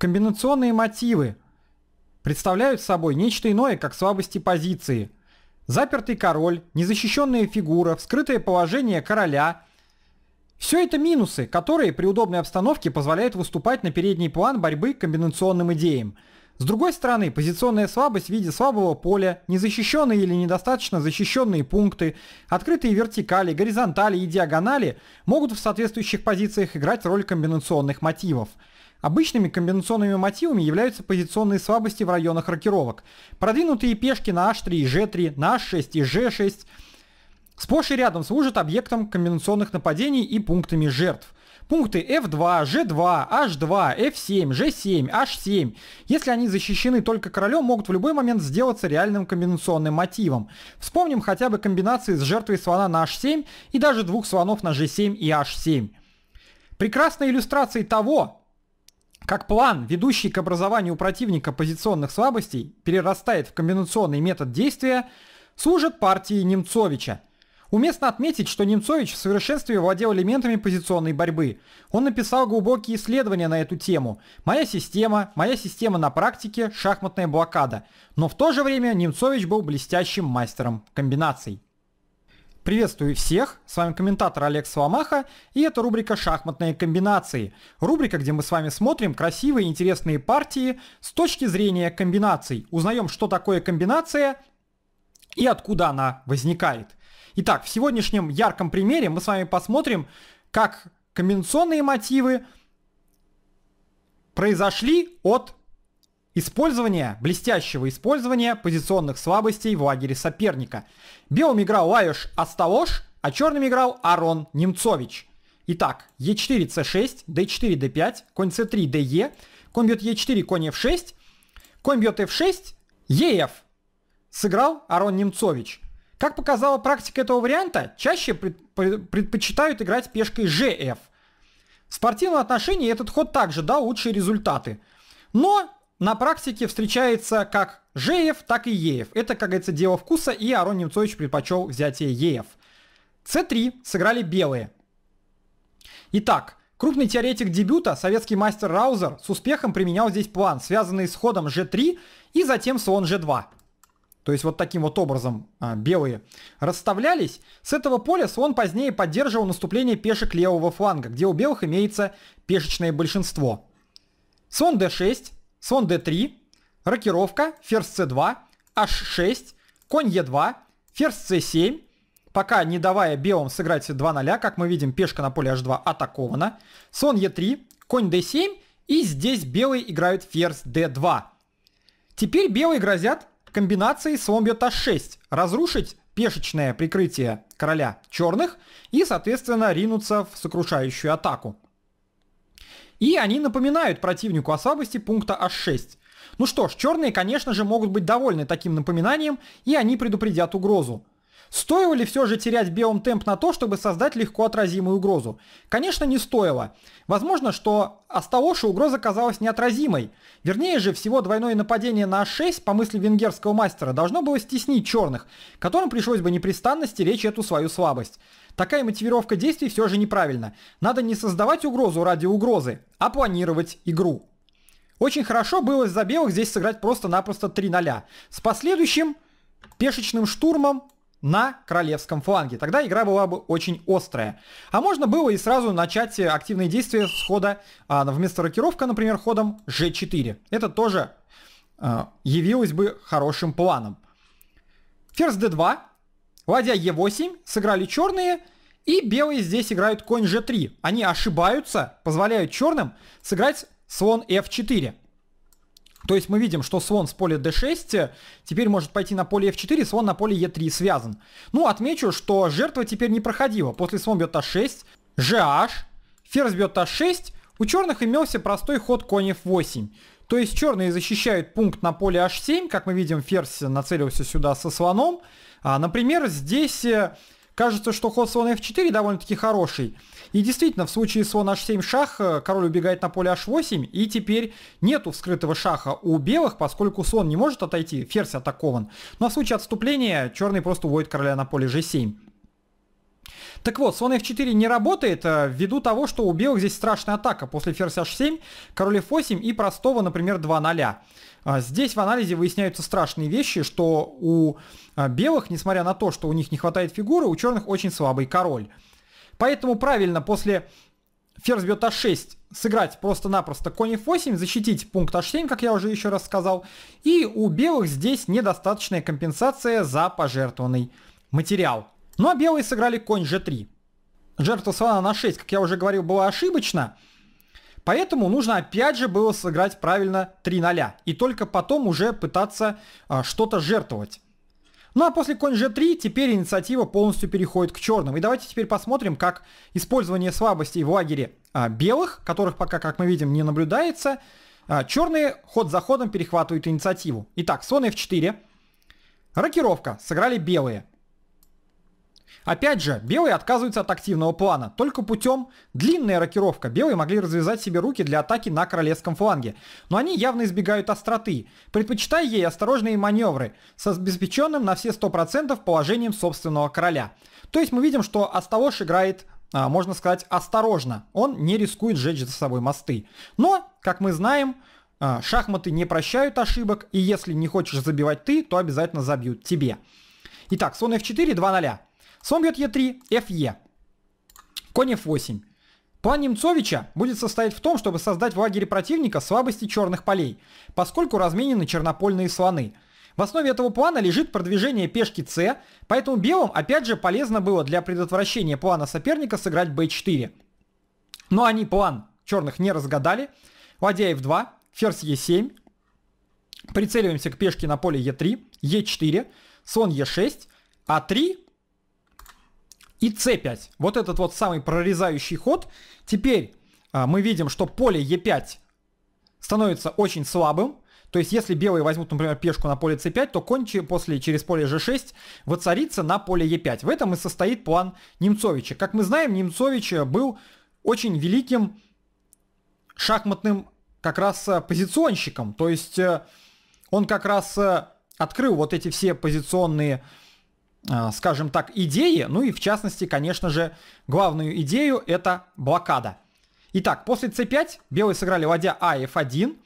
Комбинационные мотивы представляют собой нечто иное, как слабости позиции. Запертый король, незащищенная фигура, вскрытое положение короля. Все это минусы, которые при удобной обстановке позволяют выступать на передний план борьбы к комбинационным идеям. С другой стороны, позиционная слабость в виде слабого поля, незащищенные или недостаточно защищенные пункты, открытые вертикали, горизонтали и диагонали могут в соответствующих позициях играть роль комбинационных мотивов. Обычными комбинационными мотивами являются позиционные слабости в районах рокировок. Продвинутые пешки на h3 и g3, на h6 и g6 сплошь и рядом служат объектом комбинационных нападений и пунктами жертв. Пункты F2, G2, H2, F7, G7, H7, если они защищены только королем, могут в любой момент сделаться реальным комбинационным мотивом. Вспомним хотя бы комбинации с жертвой слона на H7 и даже двух слонов на G7 и H7. Прекрасной иллюстрацией того, как план, ведущий к образованию противника позиционных слабостей, перерастает в комбинационный метод действия, служит партии Немцовича. Уместно отметить, что Немцович в совершенстве владел элементами позиционной борьбы. Он написал глубокие исследования на эту тему «Моя система», «Моя система на практике», «Шахматная блокада». Но в то же время Немцович был блестящим мастером комбинаций. Приветствую всех, с вами комментатор Олег Соломаха, и это рубрика «Шахматные комбинации». Рубрика, где мы с вами смотрим красивые интересные партии с точки зрения комбинаций, узнаем, что такое комбинация и откуда она возникает. Итак, в сегодняшнем ярком примере мы с вами посмотрим, как комбинационные мотивы произошли от Использование, блестящего использования позиционных слабостей в лагере соперника. Белым играл Лайош Асталош, а черным играл Арон Немцович. Итак, Е4, С6, Д4, Д5, конь С3, ДЕ, конь бьет Е4, конь Ф6, конь бьет Ф6, ЕФ. Сыграл Арон Немцович. Как показала практика этого варианта, чаще предпочитают играть пешкой ЖФ. В спортивном отношении этот ход также дал лучшие результаты. Но на практике встречается как Жеев, так и Еев. Это, как говорится, дело вкуса, и Арон Немцович предпочел взятие Еев. С3 сыграли белые. Итак, крупный теоретик дебюта, советский мастер Раузер, с успехом применял здесь план, связанный с ходом G3 и затем слон G2. То есть вот таким вот образом а, белые расставлялись. С этого поля слон позднее поддерживал наступление пешек левого фланга, где у белых имеется пешечное большинство. Слон d6, слон d3, рокировка, ферзь c2, h6, конь e2, ферзь c7, пока не давая белым сыграть 2 0, как мы видим, пешка на поле h2 атакована, слон e3, конь d7, и здесь белые играют ферзь d2. Теперь белые грозят комбинацией слон бьет h6, разрушить пешечное прикрытие короля черных и, соответственно, ринуться в сокрушающую атаку. И они напоминают противнику о слабости пункта H6. Ну что ж, черные, конечно же, могут быть довольны таким напоминанием, и они предупредят угрозу. Стоило ли все же терять белым темп на то, чтобы создать легко отразимую угрозу? Конечно, не стоило. Возможно, что Астаоши угроза казалась неотразимой. Вернее же, всего двойное нападение на h 6 по мысли венгерского мастера, должно было стеснить черных, которым пришлось бы непрестанно стеречь эту свою слабость. Такая мотивировка действий все же неправильна. Надо не создавать угрозу ради угрозы, а планировать игру. Очень хорошо было за белых здесь сыграть просто-напросто 3-0. С последующим пешечным штурмом на королевском фланге. Тогда игра была бы очень острая. А можно было и сразу начать активные действия с хода, а, вместо рокировка, например, ходом g4. Это тоже а, явилось бы хорошим планом. Ферзь d2 Ладья Е8 сыграли черные, и белые здесь играют конь G3. Они ошибаются, позволяют черным сыграть слон F4. То есть мы видим, что слон с поля d6 теперь может пойти на поле f4, слон на поле e3 связан. Ну, отмечу, что жертва теперь не проходила. После слон бьет h6, gh, ферзь бьет h6, у черных имелся простой ход конь f8. То есть черные защищают пункт на поле h7, как мы видим, ферзь нацелился сюда со слоном, а, например, здесь э, кажется, что ход слона f4 довольно-таки хороший. И действительно, в случае слон h7 шах, э, король убегает на поле h8, и теперь нету вскрытого шаха у белых, поскольку слон не может отойти, ферзь атакован. Но в случае отступления черный просто уводит короля на поле g7. Так вот, слон f4 не работает э, ввиду того, что у белых здесь страшная атака. После ферзь h7, король f8 и простого, например, 2 0. А, здесь в анализе выясняются страшные вещи, что у а, белых, несмотря на то, что у них не хватает фигуры, у черных очень слабый король. Поэтому правильно после ферзь бьет h6 сыграть просто-напросто конь f8, защитить пункт h7, как я уже еще раз сказал. И у белых здесь недостаточная компенсация за пожертвованный материал. Ну а белые сыграли конь g3. Жертва слона на 6, как я уже говорил, была ошибочна. Поэтому нужно опять же было сыграть правильно 3-0. И только потом уже пытаться а, что-то жертвовать. Ну а после конь g3 теперь инициатива полностью переходит к черным. И давайте теперь посмотрим, как использование слабостей в лагере а, белых, которых пока, как мы видим, не наблюдается, а, черные ход за ходом перехватывают инициативу. Итак, слон f4. Рокировка. Сыграли белые. Опять же, белые отказываются от активного плана, только путем длинная рокировка. Белые могли развязать себе руки для атаки на королевском фланге, но они явно избегают остроты, предпочитая ей осторожные маневры с обеспеченным на все 100% положением собственного короля. То есть мы видим, что Асталош играет а, можно сказать, осторожно. Он не рискует сжечь за собой мосты. Но, как мы знаем, а, шахматы не прощают ошибок, и если не хочешь забивать ты, то обязательно забьют тебе. Итак, слон f4, 2 0 Слон бьет Е3, ФЕ. Конь F8. План Немцовича будет состоять в том, чтобы создать в лагере противника слабости черных полей, поскольку разменены чернопольные слоны. В основе этого плана лежит продвижение пешки С, поэтому белым опять же полезно было для предотвращения плана соперника сыграть b4. Но они план черных не разгадали. Ладья f2, ферзь e7. Прицеливаемся к пешке на поле e3, e4, слон e6, а3 и c5. Вот этот вот самый прорезающий ход. Теперь а, мы видим, что поле e5 становится очень слабым. То есть, если белые возьмут, например, пешку на поле c5, то конь после, через поле g6 воцарится на поле e5. В этом и состоит план Немцовича. Как мы знаем, Немцович был очень великим шахматным как раз э, позиционщиком. То есть, э, он как раз э, открыл вот эти все позиционные а, скажем так, идеи, ну и в частности, конечно же, главную идею это блокада. Итак, после c5 белые сыграли ладья а f1.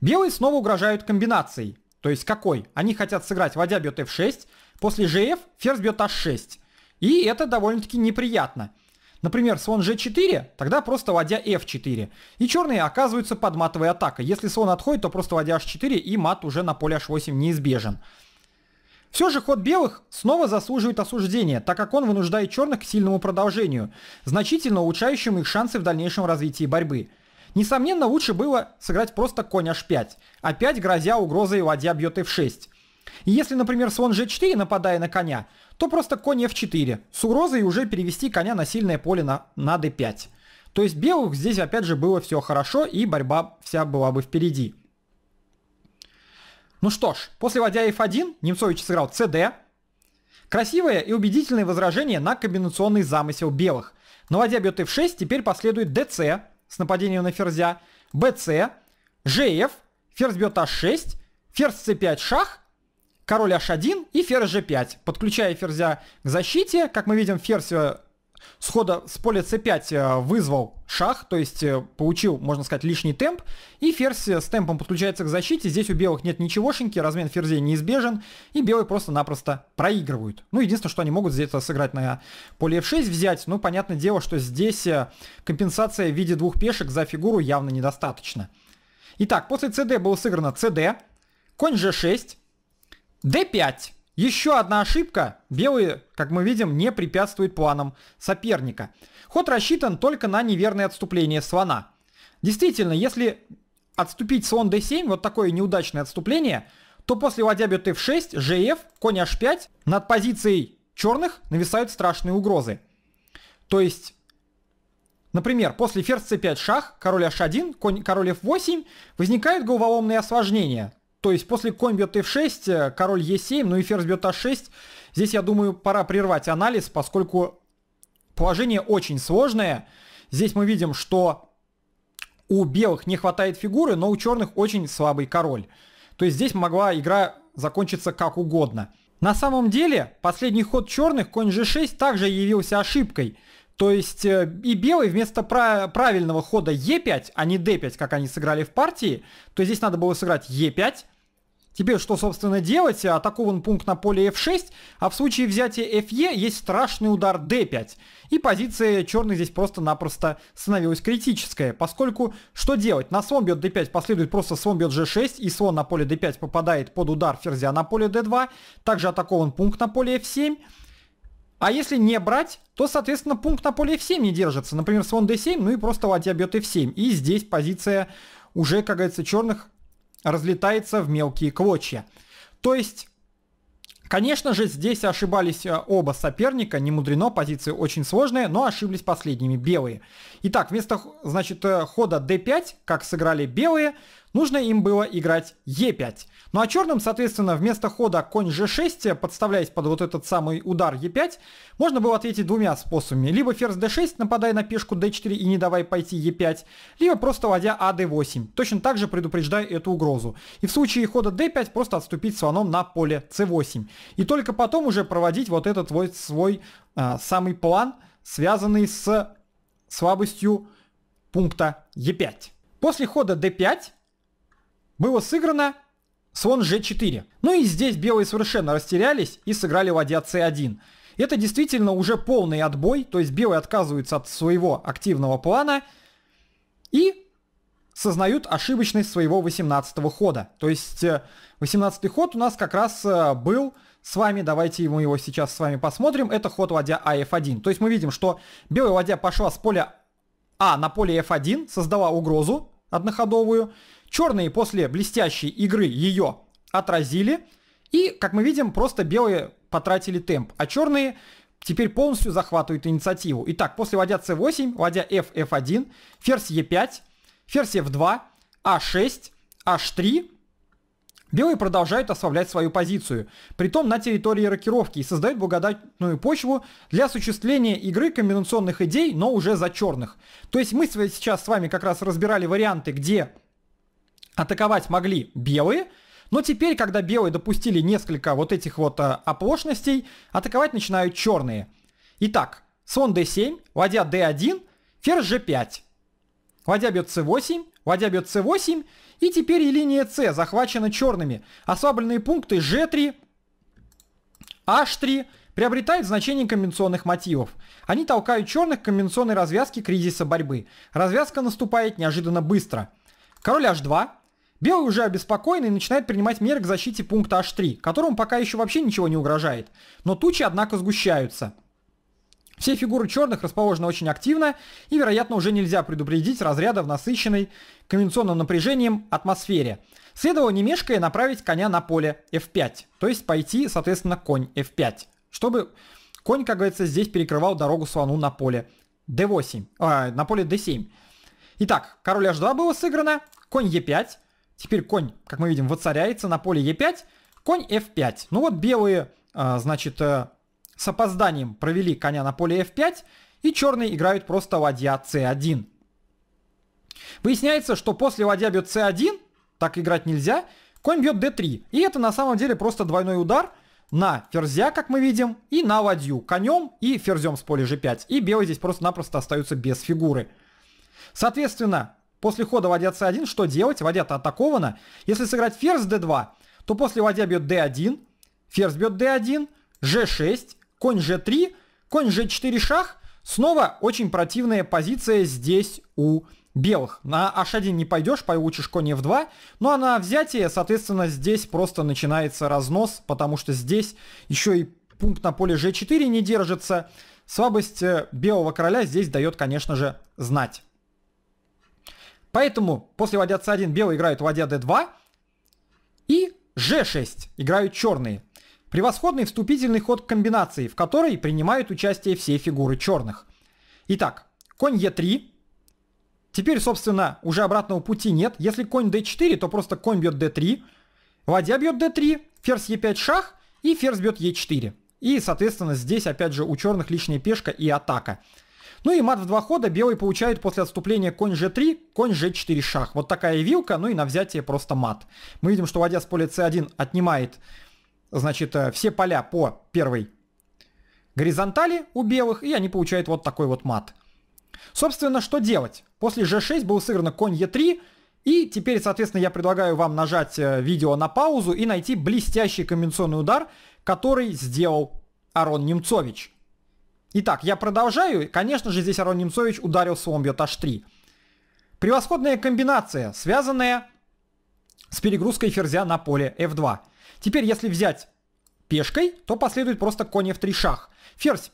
Белые снова угрожают комбинацией. То есть какой? Они хотят сыграть ладья бьет f6, после gf ферзь бьет h6. И это довольно-таки неприятно. Например, слон g4, тогда просто ладья f4. И черные оказываются под матовой атакой. Если слон отходит, то просто ладья h4 и мат уже на поле h8 неизбежен. Все же ход белых снова заслуживает осуждения, так как он вынуждает черных к сильному продолжению, значительно улучшающему их шансы в дальнейшем развитии борьбы. Несомненно, лучше было сыграть просто конь h5, опять грозя угрозой ладья бьет f6. И если, например, слон g4, нападая на коня, то просто конь f4, с угрозой уже перевести коня на сильное поле на, на d5. То есть белых здесь опять же было все хорошо и борьба вся была бы впереди. Ну что ж, после ладья f1 Немцович сыграл cd. Красивое и убедительное возражение на комбинационный замысел белых. Но ладья бьет f6, теперь последует dc с нападением на ферзя, bc, gf, ферзь бьет h6, ферзь c5 шах, король h1 и ферзь g5. Подключая ферзя к защите, как мы видим, ферзь с хода с поля c5 э, вызвал шах, то есть э, получил, можно сказать, лишний темп, и ферзь э, с темпом подключается к защите, здесь у белых нет ничегошеньки, размен ферзей неизбежен, и белые просто-напросто проигрывают. Ну, единственное, что они могут здесь сыграть на поле f6 взять, ну, понятное дело, что здесь компенсация в виде двух пешек за фигуру явно недостаточно. Итак, после cd было сыграно cd, конь g6, d5, еще одна ошибка. Белые, как мы видим, не препятствуют планам соперника. Ход рассчитан только на неверное отступление слона. Действительно, если отступить слон d7, вот такое неудачное отступление, то после ладья бьет f6, gf, конь h5, над позицией черных нависают страшные угрозы. То есть, например, после ферзь c5 шах, король h1, конь, король f8, возникают головоломные осложнения. То есть после конь бьет f6, э, король e7, ну и ферзь бьет h6. А здесь, я думаю, пора прервать анализ, поскольку положение очень сложное. Здесь мы видим, что у белых не хватает фигуры, но у черных очень слабый король. То есть здесь могла игра закончиться как угодно. На самом деле, последний ход черных, конь g6, также явился ошибкой. То есть э, и белый вместо правильного хода e5, а не d5, как они сыграли в партии, то здесь надо было сыграть e5, тебе что, собственно, делать? Атакован пункт на поле f6, а в случае взятия fe есть страшный удар d5. И позиция черных здесь просто-напросто становилась критическая, поскольку что делать? На слон бьет d5 последует просто слон бьет g6, и слон на поле d5 попадает под удар ферзя на поле d2, также атакован пункт на поле f7. А если не брать, то, соответственно, пункт на поле f7 не держится. Например, слон d7, ну и просто ладья бьет f7. И здесь позиция уже, как говорится, черных разлетается в мелкие клочья. То есть Конечно же, здесь ошибались э, оба соперника, не мудрено, позиции очень сложные, но ошиблись последними белые. Итак, вместо значит, э, хода d5, как сыграли белые, нужно им было играть Е5. Ну а черным, соответственно, вместо хода конь G6, подставляясь под вот этот самый удар Е5, можно было ответить двумя способами. Либо ферзь D6, нападая на пешку D4 и не давая пойти Е5, либо просто ладья АД8, точно так же предупреждая эту угрозу. И в случае хода D5 просто отступить слоном на поле C8. И только потом уже проводить вот этот вот свой а, самый план, связанный с слабостью пункта Е5. После хода d5 было сыграно слон g4. Ну и здесь белые совершенно растерялись и сыграли ладья c1. Это действительно уже полный отбой, то есть белые отказываются от своего активного плана и сознают ошибочность своего 18 го хода. То есть 18 э, ход у нас как раз э, был с вами, давайте мы его сейчас с вами посмотрим, это ход ладья АФ1. То есть мы видим, что белая ладья пошла с поля А на поле F1, создала угрозу одноходовую, Черные после блестящей игры ее отразили. И, как мы видим, просто белые потратили темп. А черные теперь полностью захватывают инициативу. Итак, после ладья c8, ладья f, f1, ферзь e5, ферзь f2, a 6 h3. Белые продолжают ослаблять свою позицию, притом на территории рокировки, и создают благодатную почву для осуществления игры комбинационных идей, но уже за черных. То есть мы сейчас с вами как раз разбирали варианты, где атаковать могли белые, но теперь, когда белые допустили несколько вот этих вот а, оплошностей, атаковать начинают черные. Итак, слон d7, ладья d1, ферзь g5. Ладья бьет c8, ладья бьет c8, и теперь и линия c захвачена черными. Ослабленные пункты g3, h3 приобретают значение комбинационных мотивов. Они толкают черных к комбинационной развязке кризиса борьбы. Развязка наступает неожиданно быстро. Король h2, Белый уже обеспокоен и начинает принимать меры к защите пункта H3, которому пока еще вообще ничего не угрожает. Но тучи, однако, сгущаются. Все фигуры черных расположены очень активно, и, вероятно, уже нельзя предупредить разряда в насыщенной конвенционным напряжением атмосфере. Следовало не мешкая направить коня на поле F5, то есть пойти, соответственно, конь F5, чтобы конь, как говорится, здесь перекрывал дорогу слону на поле D8, э, а, на поле D7. Итак, король H2 было сыграно, конь E5, Теперь конь, как мы видим, воцаряется на поле Е5, конь F5. Ну вот белые, а, значит, э, с опозданием провели коня на поле F5, и черные играют просто ладья c1. Выясняется, что после ладья бьет c1, так играть нельзя, конь бьет d3. И это на самом деле просто двойной удар на ферзя, как мы видим, и на ладью, конем и ферзем с поля g5. И белые здесь просто-напросто остаются без фигуры. Соответственно, После хода ладья c1 что делать? Ладья-то атакована. Если сыграть ферзь d2, то после ладья бьет d1, ферзь бьет d1, g6, конь g3, конь g4 шах. Снова очень противная позиция здесь у белых. На h1 не пойдешь, получишь конь f2. Ну а на взятие, соответственно, здесь просто начинается разнос, потому что здесь еще и пункт на поле g4 не держится. Слабость э, белого короля здесь дает, конечно же, знать. Поэтому после ладья c1 белые играют ладья d2 и g6 играют черные. Превосходный вступительный ход комбинации, в которой принимают участие все фигуры черных. Итак, конь e3. Теперь, собственно, уже обратного пути нет. Если конь d4, то просто конь бьет d3, ладья бьет d3, ферзь e5 шах и ферзь бьет e4. И, соответственно, здесь опять же у черных лишняя пешка и атака. Ну и мат в два хода белый получает после отступления конь g3, конь g4 шах. Вот такая вилка, ну и на взятие просто мат. Мы видим, что ладья с поля c1 отнимает, значит, э, все поля по первой горизонтали у белых, и они получают вот такой вот мат. Собственно, что делать? После g6 был сыграно конь e3, и теперь, соответственно, я предлагаю вам нажать э, видео на паузу и найти блестящий комбинационный удар, который сделал Арон Немцович. Итак, я продолжаю. Конечно же, здесь Арон Немцович ударил слон бьет h3. Превосходная комбинация, связанная с перегрузкой ферзя на поле f2. Теперь, если взять пешкой, то последует просто конь f3 шах. Ферзь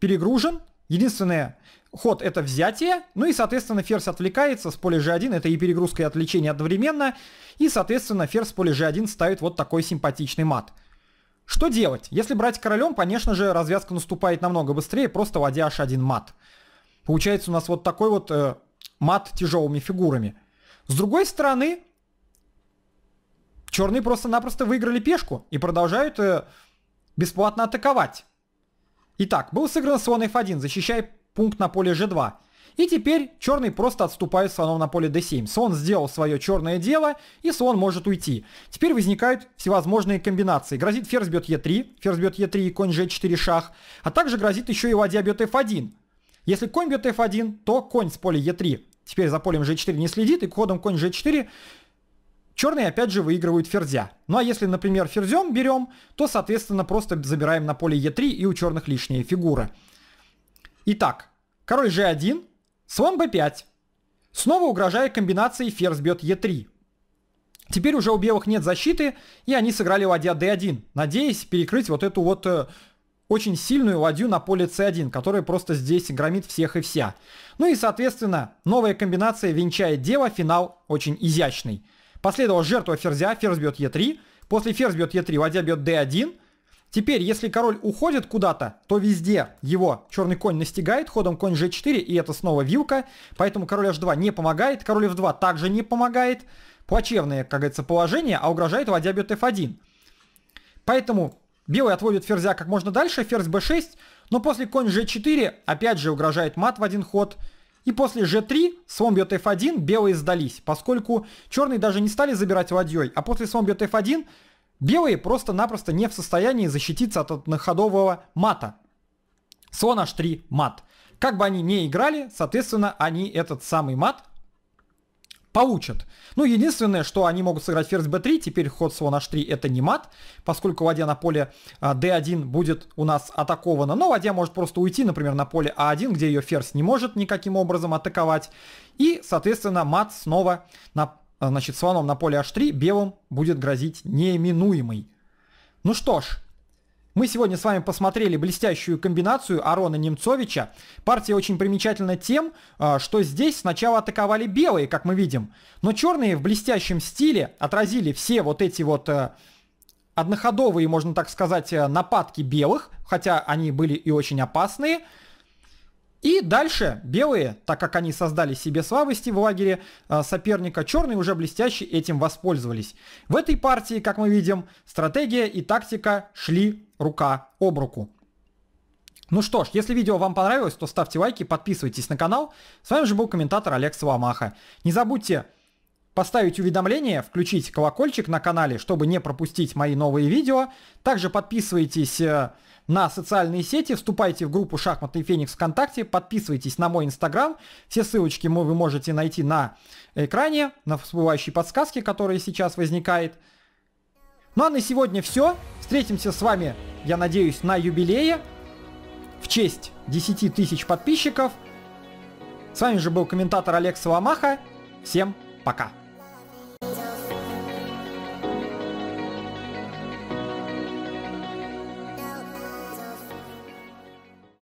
перегружен. Единственное, ход это взятие. Ну и, соответственно, ферзь отвлекается с поля g1. Это и перегрузка, и отвлечение одновременно. И, соответственно, ферзь с поля g1 ставит вот такой симпатичный мат. Что делать? Если брать королем, конечно же, развязка наступает намного быстрее, просто ладья h1 мат. Получается у нас вот такой вот э, мат тяжелыми фигурами. С другой стороны, черные просто-напросто выиграли пешку и продолжают э, бесплатно атаковать. Итак, был сыгран слон f1, защищая пункт на поле g2. И теперь черный просто отступает слоном на поле d7. Слон сделал свое черное дело, и слон может уйти. Теперь возникают всевозможные комбинации. Грозит ферзь бьет e3, ферзь бьет e3 и конь g4 шах. А также грозит еще и ладья бьет f1. Если конь бьет f1, то конь с поля e3. Теперь за полем g4 не следит, и ходом конь g4 черные опять же выигрывают ферзя. Ну а если, например, ферзем берем, то, соответственно, просто забираем на поле e3, и у черных лишняя фигура. Итак, король g1, Слон b5. Снова угрожая комбинацией, ферзь бьет e3. Теперь уже у белых нет защиты, и они сыграли ладья d1, надеясь перекрыть вот эту вот э, очень сильную ладью на поле c1, которая просто здесь громит всех и вся. Ну и, соответственно, новая комбинация венчает дело, финал очень изящный. Последовала жертва ферзя, ферзь бьет e3, после ферзь бьет e3, ладья бьет d1, Теперь, если король уходит куда-то, то везде его черный конь настигает, ходом конь g4, и это снова вилка. Поэтому король h2 не помогает, король f2 также не помогает. Плачевное, как говорится, положение, а угрожает ладья бьет f1. Поэтому белый отводит ферзя как можно дальше, ферзь b6, но после конь g4 опять же угрожает мат в один ход. И после g3 слон бьет f1, белые сдались, поскольку черные даже не стали забирать ладьей, а после слон бьет f1 Белые просто-напросто не в состоянии защититься от одноходового мата. Слон h3 мат. Как бы они ни играли, соответственно, они этот самый мат получат. Ну, единственное, что они могут сыграть ферзь b3, теперь ход слон h3 это не мат, поскольку ладья на поле d1 а, будет у нас атакована, но ладья может просто уйти, например, на поле a1, а где ее ферзь не может никаким образом атаковать, и, соответственно, мат снова на а, значит, слоном на поле h3, белым будет грозить неминуемый. Ну что ж, мы сегодня с вами посмотрели блестящую комбинацию Арона Немцовича. Партия очень примечательна тем, а, что здесь сначала атаковали белые, как мы видим. Но черные в блестящем стиле отразили все вот эти вот э, одноходовые, можно так сказать, э, нападки белых, хотя они были и очень опасные – и дальше белые, так как они создали себе слабости в лагере а, соперника, черные уже блестяще этим воспользовались. В этой партии, как мы видим, стратегия и тактика шли рука об руку. Ну что ж, если видео вам понравилось, то ставьте лайки, подписывайтесь на канал. С вами же был комментатор Олег Соломаха. Не забудьте поставить уведомление, включить колокольчик на канале, чтобы не пропустить мои новые видео. Также подписывайтесь э, на социальные сети, вступайте в группу «Шахматный Феникс ВКонтакте», подписывайтесь на мой Инстаграм. Все ссылочки вы можете найти на экране, на всплывающей подсказке, которая сейчас возникает. Ну а на сегодня все. Встретимся с вами, я надеюсь, на юбилее в честь 10 тысяч подписчиков. С вами же был комментатор Олег Соломаха. Всем пока!